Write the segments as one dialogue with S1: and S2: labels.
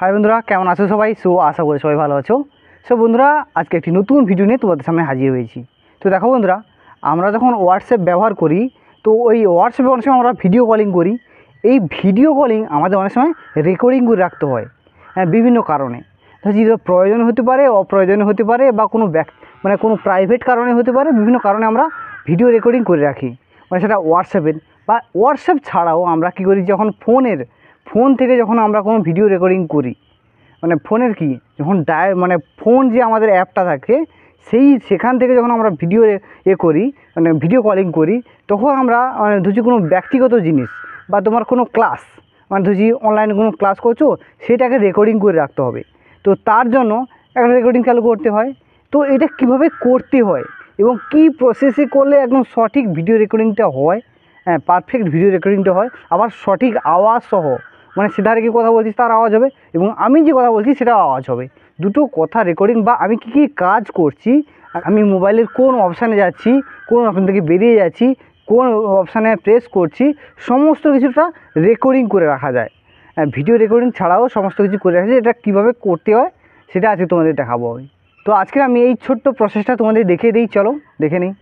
S1: high বন্ধুরা কেমন আছো সবাই সো আশা করে সবাই ভালো আছো সো বন্ধুরা আজকে একটি নতুন ভিডিও নিয়ে তোমাদের সামনে হাজির হয়েছি তো দেখো বন্ধুরা আমরা যখন হোয়াটসঅ্যাপ ব্যবহার করি তো ওই হোয়াটসঅ্যাপে অনেক সময় আমরা ভিডিও কলিং করি এই ভিডিও কলিং আমাদের অনেক সময় রেকর্ডিং করে রাখতে হয় হ্যাঁ বিভিন্ন কারণে যেটা প্রয়োজন হতে পারে অপ্রয়োজনীয় হতে পারে বা কোনো ব্যাক মানে কোনো প্রাইভেট কারণে হতে পারে বিভিন্ন কারণে আমরা ভিডিও রেকর্ডিং করে রাখি মানে সেটা হোয়াটসঅ্যাপের বা হোয়াটসঅ্যাপ ছাড়াও আমরা কী করি যখন ফোনের ফোন থেকে যখন আমরা কোনো ভিডিও রেকর্ডিং করি মানে ফোনের কি যখন ডায় মানে ফোন যে আমাদের অ্যাপটা থাকে সেই সেখান থেকে যখন আমরা ভিডিও এ করি মানে ভিডিও কলিং করি তখন আমরা মানে ধরছি কোনো ব্যক্তিগত জিনিস বা তোমার কোনো ক্লাস মানে ধরছি অনলাইনে কোনো ক্লাস করছো সেটাকে রেকর্ডিং করে রাখতে হবে তো তার জন্য একটা রেকর্ডিং চালু করতে হয় তো এটা কিভাবে করতে হয় এবং কি প্রসেসে করলে একদম সঠিক ভিডিও রেকর্ডিংটা হয় হ্যাঁ পারফেক্ট ভিডিও রেকর্ডিংটা হয় আবার সঠিক আওয়াজ সহ মানে সিধারে কি কথা বলছিস তার আওয়াজ হবে এবং আমি যে কথা বলছি সেটা আওয়াজ হবে দুটো কথা রেকর্ডিং বা আমি কী কী কাজ করছি আমি মোবাইলের কোন অপশানে যাচ্ছি কোন অপশান থেকে বেরিয়ে যাচ্ছি কোন অপশানে প্রেস করছি সমস্ত কিছুটা রেকর্ডিং করে রাখা যায় ভিডিও রেকর্ডিং ছাড়াও সমস্ত কিছু করে রাখা যায় এটা কীভাবে করতে হয় সেটা আজকে তোমাদের দেখাবো আমি তো আজকে আমি এই ছোট্ট প্রসেসটা তোমাদের দেখিয়ে দিই চলো দেখে নিই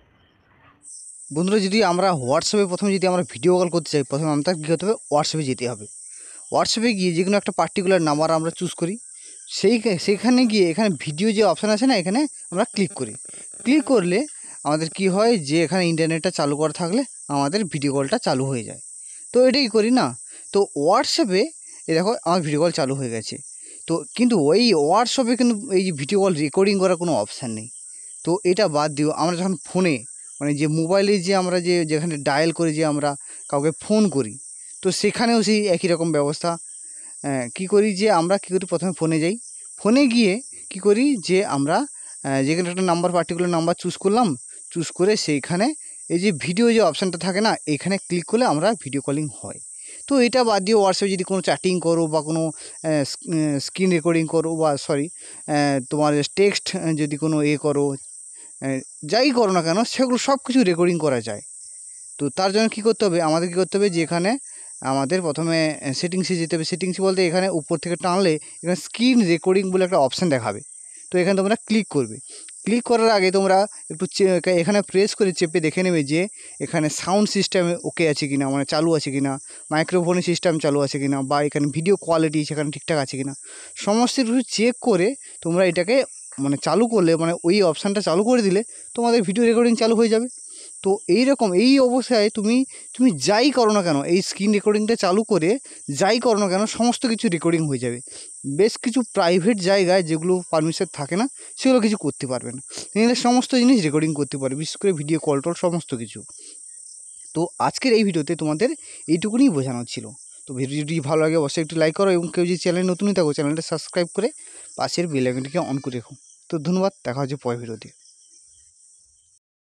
S1: বন্ধুরা যদি আমরা হোয়াটসঅ্যাপে প্রথমে যদি আমরা ভিডিও কল করতে চাই প্রথমে আমাদের কী করতে হবে হোয়াটসঅ্যাপে যেতে হবে হোয়াটসঅ্যাপে গিয়ে যে কোনো একটা পার্টিকুলার নাম্বার আমরা চুজ করি সেই সেখানে গিয়ে এখানে ভিডিও যে অপশান আছে না এখানে আমরা ক্লিক করি ক্লিক করলে আমাদের কি হয় যে এখানে ইন্টারনেটটা চালু করা থাকলে আমাদের ভিডিও কলটা চালু হয়ে যায় তো এটাই করি না তো হোয়াটসঅ্যাপে এ দেখো আমার ভিডিও কল চালু হয়ে গেছে তো কিন্তু ওই হোয়াটসঅ্যাপে কিন্তু এই যে ভিডিও কল রেকর্ডিং করার কোনো অপশান নেই তো এটা বাদ দিও আমরা যখন ফোনে মানে যে মোবাইলে যে আমরা যে যেখানে ডায়াল করে যে আমরা কাউকে ফোন করি তো সেখানেও সেই একই রকম ব্যবস্থা কি করি যে আমরা কী করি প্রথমে ফোনে যাই ফোনে গিয়ে কি করি যে আমরা যেখানে একটা নাম্বার পার্টিকুলার নাম্বার চুজ করলাম চুজ করে সেইখানে এই যে ভিডিও যে অপশানটা থাকে না এখানে ক্লিক করলে আমরা ভিডিও কলিং হয় তো এটা বাদ দিয়ে হোয়াটসঅ্যাপে যদি কোনো চ্যাটিং করো বা কোনো স্ক্রিন রেকর্ডিং করো বা সরি তোমার টেক্সট যদি কোনো এ করো যাই করো না কেন সেগুলো সব কিছু রেকর্ডিং করা যায় তো তার জন্য কি করতে হবে আমাদের কী করতে হবে যেখানে আমাদের প্রথমে সেটিংসে যেতে হবে সেটিংসে বলতে এখানে উপর থেকে টানলে এখানে স্ক্রিন রেকর্ডিং বলে একটা অপশান দেখাবে তো এখানে তোমরা ক্লিক করবে ক্লিক করার আগে তোমরা একটু এখানে প্রেস করে চেপে দেখে নেবে যে এখানে সাউন্ড সিস্টেমে ওকে আছে কিনা মানে চালু আছে কিনা মাইক্রোফোনের সিস্টেম চালু আছে কিনা বা এখানে ভিডিও কোয়ালিটি সেখানে ঠিকঠাক আছে কিনা সমস্ত কিছু চেক করে তোমরা এটাকে মানে চালু করলে মানে ওই অপশানটা চালু করে দিলে তোমাদের ভিডিও রেকর্ডিং চালু হয়ে যাবে তো এই রকম এই অবস্থায় তুমি তুমি যাই করো না কেন এই স্ক্রিন রেকর্ডিংটা চালু করে যাই করো না কেন সমস্ত কিছু রেকর্ডিং হয়ে যাবে বেশ কিছু প্রাইভেট জায়গায় যেগুলো পারমিশন থাকে না সেগুলো কিছু করতে পারবে না এগুলো সমস্ত জিনিস রেকর্ডিং করতে পারবে বিশেষ করে ভিডিও কল টল সমস্ত কিছু তো আজকের এই ভিডিওতে তোমাদের এইটুকুনি বোঝানো ছিল তো ভিডিওটি ভালো লাগে অবশ্যই একটু লাইক করো এবং কেউ যদি চ্যানেল নতুনই থাকো চ্যানেলটা সাবস্ক্রাইব করে পাশের বেল আইকনটিকে অন করে রেখো তো ধন্যবাদ দেখা হচ্ছে পরের ভিডিওতে